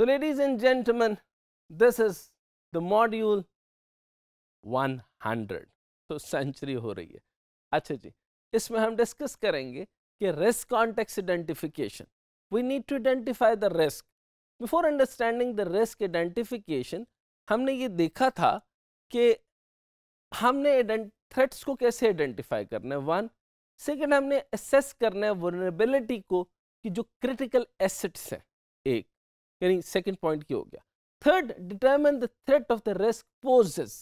So, ladies and gentlemen, this is the module 100. तो century हो रही है अच्छा जी इसमें हम डिस्कस करेंगे कि risk context identification we need to identify the risk before understanding the risk identification हमने ये देखा था कि हमने थ्रेट्स को कैसे आइडेंटिफाई करना है वन सेकेंड हमने असेस करना है वनरेबिलिटी को कि जो क्रिटिकल एसेट्स हैं एक यानी सेकंड पॉइंट ये हो गया third determine the threat of the risk poses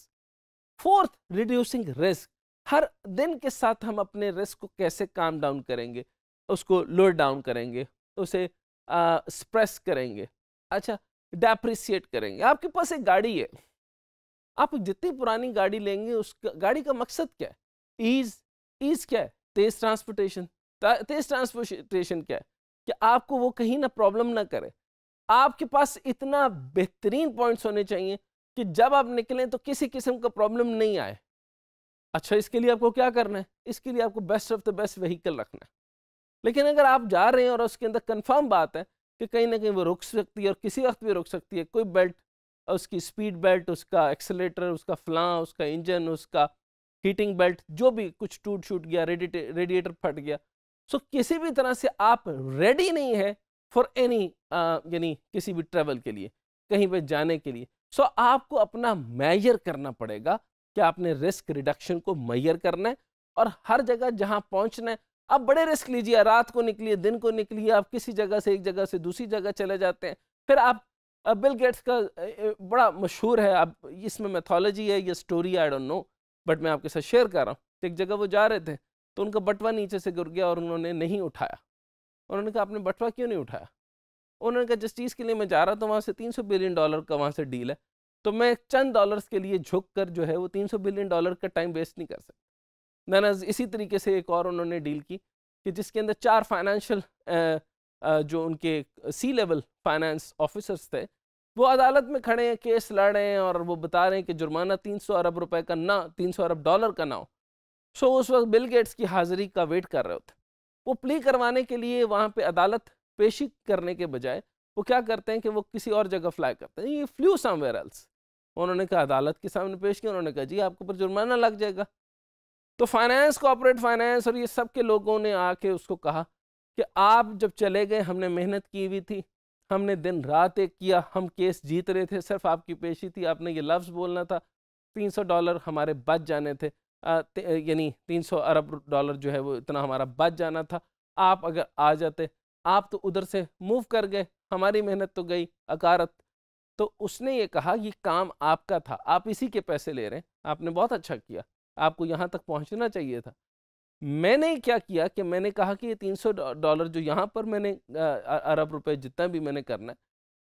fourth reducing risk हर दिन के साथ हम अपने रिस्क को कैसे काम डाउन करेंगे उसको लोअर डाउन करेंगे उसे स्प्रेस करेंगे अच्छा डेप्रिसिएट करेंगे आपके पास एक गाड़ी है आप जितनी पुरानी गाड़ी लेंगे उस गाड़ी का मकसद क्या है ईज ईज क्या है तेज़ ट्रांसपोर्टेशन तेज़ ट्रांसपोर्टेशन क्या है कि आपको वो कहीं ना प्रॉब्लम ना करे आपके पास इतना बेहतरीन पॉइंट्स होने चाहिए कि जब आप निकलें तो किसी किस्म का प्रॉब्लम नहीं आए अच्छा इसके लिए आपको क्या करना है इसके लिए आपको best of the best vehicle रखना है लेकिन अगर आप जा रहे हैं और उसके अंदर कन्फर्म बात है कि कहीं ना कहीं वो रुक सकती है और किसी वक्त भी रुक सकती है कोई बेल्ट उसकी स्पीड बेल्ट उसका एक्सेलेटर उसका फ्लां उसका इंजन उसका हीटिंग बेल्ट जो भी कुछ टूट छूट गया रेडिएटर फट गया सो किसी भी तरह से आप रेडी नहीं है फॉर एनी यानी किसी भी ट्रेवल के लिए कहीं पे जाने के लिए सो so, आपको अपना मैयर करना पड़ेगा कि आपने रिस्क रिडक्शन को मैयर करना है और हर जगह जहाँ पहुँचना है आप बड़े रिस्क लीजिए रात को निकलिए दिन को निकलिए आप किसी जगह से एक जगह से दूसरी जगह चले जाते हैं फिर आप बिल गेट्स का बड़ा मशहूर है आप इसमें मैथोलॉजी है या story I don't know but मैं आपके साथ शेयर कर रहा हूँ तो एक जगह वो जा रहे थे तो उनका बटवा नीचे से गिर गया और उन्होंने नहीं उठाया उन्होंने कहा आपने बटवा क्यों नहीं उठाया उन्होंने कहा जिस चीज़ के लिए मैं जा रहा था वहाँ से 300 बिलियन डॉलर का वहाँ से डील है तो मैं चंद डॉलर्स के लिए झुक कर जो है वो 300 बिलियन डॉलर का टाइम वेस्ट नहीं कर सकता मैंने इसी तरीके से एक और उन्होंने डील की कि जिसके अंदर चार फाइनेंशियल जो उनके सी लेवल फाइनेंस ऑफिसर्स थे वो अदालत में खड़े हैं केस लड़ रहे हैं और वो बता रहे हैं कि जुर्माना सौ अरब रुपये का ना सौ अरब डॉलर का ना हो सो उस वक्त बिल गेट्स की हाजिरी का वेट कर रहे होते वो प्ली करवाने के लिए वहाँ पे अदालत पेशी करने के बजाय वो क्या करते हैं कि वो किसी और जगह फ्लाई करते हैं ये फ्लू समवेयर एल्स उन्होंने कहा अदालत के सामने पेश किया उन्होंने कहा जी आपके ऊपर जुर्माना लग जाएगा तो फाइनेंस कॉपोरेट फाइनेंस और ये सब के लोगों ने आके उसको कहा कि आप जब चले गए हमने मेहनत की हुई थी हमने दिन रात एक किया हम केस जीत रहे थे सिर्फ आपकी पेशी थी आपने ये लफ्ज़ बोलना था सौ डॉलर हमारे बच जाने थे यानी तीन सौ अरब डॉलर जो है वो इतना हमारा बच जाना था आप अगर आ जाते आप तो उधर से मूव कर गए हमारी मेहनत तो गई अकारत तो उसने ये कहा कि काम आपका था आप इसी के पैसे ले रहे हैं आपने बहुत अच्छा किया आपको यहाँ तक पहुँचना चाहिए था मैंने क्या किया कि मैंने कहा कि ये तीन सौ डॉलर जो यहाँ पर मैंने अरब रुपए जितना भी मैंने करना है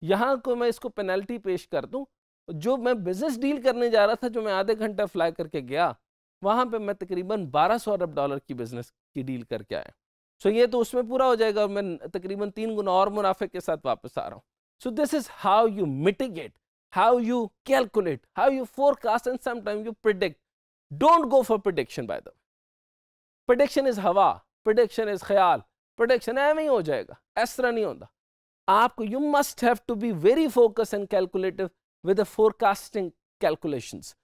यहाँ को मैं इसको पेनल्टी पेश कर दूँ जो मैं बिजनेस डील करने जा रहा था जो मैं आधे घंटा फ्लाई करके गया वहाँ पे मैं तकरीबन 1200 अरब डॉलर की बिज़नेस की डील करके आया सो so ये तो उसमें पूरा हो जाएगा और मैं तकरीबन तीन गुना और मुनाफे के साथ वापस आ रहा हूँ so this is how you mitigate how you calculate how you forecast and sometime you predict don't go for prediction by the prediction is हवा प्रोडिक्शन इज़ ख्याल प्रोडिक्शन एवं ही हो जाएगा इस तरह नहीं होता आपको you must have to be very focus and calculative with forecasting calculations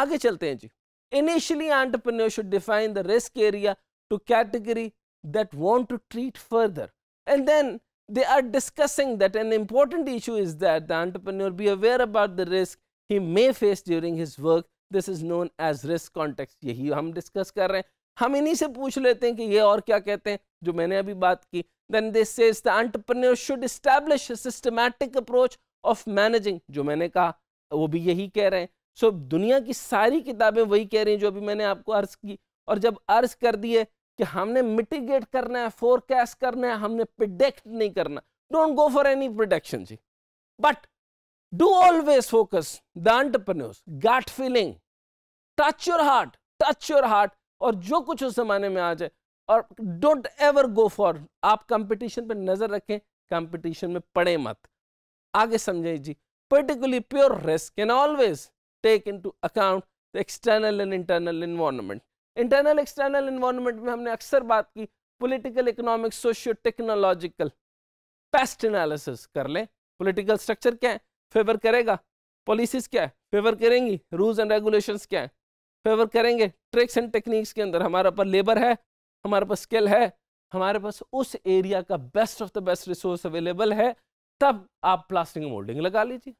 आगे चलते हैं जी Initially, entrepreneur should define the risk area to category that want to treat further. And then they are discussing that an important issue is that the entrepreneur be aware about the risk he may face during his work. This is known as risk context. यही हम discuss कर रहे हैं हम इन्हीं से पूछ लेते हैं कि ये और क्या कहते हैं जो मैंने अभी बात की then this says the entrepreneur should establish a systematic approach of managing जो मैंने कहा वो भी यही कह रहे हैं सो दुनिया की सारी किताबें वही कह रही हैं जो अभी मैंने आपको अर्ज की और जब अर्ज कर दिए कि हमने मिटिगेट करना है फोरकास्ट करना है हमने प्रिडिक्ट नहीं करना don't go for any production जी but do always focus the entrepreneurs gut feeling touch your heart touch your heart और जो कुछ उस जमाने में आ जाए और डोंट एवर गो फॉर आप कंपटीशन पे नजर रखें कंपटीशन में पड़े मत आगे समझे जी particularly pure risk can always take into account the external and internal environment. Internal external environment में हमने अक्सर बात की political, economic, socio technological past analysis कर लें political structure क्या है फेवर करेगा पॉलिसीज क्या है फेवर करेंगी रूल्स एंड रेगुलेशंस क्या है फेवर करेंगे ट्रिक्स एंड टेक्निक्स के अंदर हमारे पास लेबर है हमारे पास स्किल है हमारे पास उस एरिया का best of the best resource available है तब आप प्लास्टिक मोल्डिंग लगा लीजिए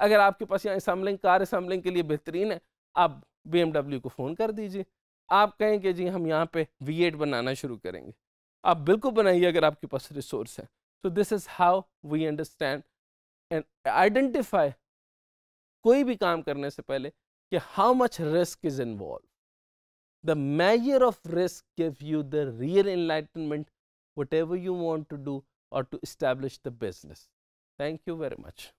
अगर आपके पास यहाँ असम्बलिंग कार असम्बलिंग के लिए बेहतरीन है आप बी को फ़ोन कर दीजिए आप कहें कि जी हम यहाँ पे वी बनाना शुरू करेंगे आप बिल्कुल बनाइए अगर आपके पास रिसोर्स है so this is how we understand and identify कोई भी काम करने से पहले कि how much risk is involve the major of risk give you the real enlightenment whatever you want to do और to establish the business thank you very much